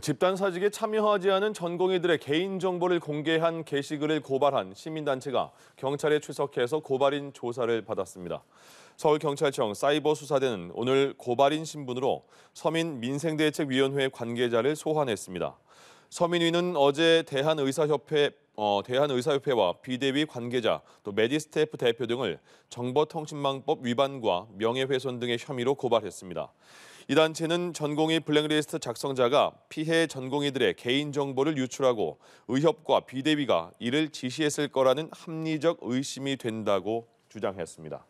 집단 사직에 참여하지 않은 전공의들의 개인정보를 공개한 게시글을 고발한 시민단체가 경찰에 출석해서 고발인 조사를 받았습니다. 서울경찰청 사이버수사대는 오늘 고발인 신분으로 서민민생대책위원회 관계자를 소환했습니다. 서민위는 어제 대한의사협회 어, 대한의사협회와 비대위 관계자, 또 메디스태프 대표 등을 정보통신망법 위반과 명예훼손 등의 혐의로 고발했습니다. 이 단체는 전공의 블랙리스트 작성자가 피해 전공의들의 개인정보를 유출하고 의협과 비대위가 이를 지시했을 거라는 합리적 의심이 된다고 주장했습니다.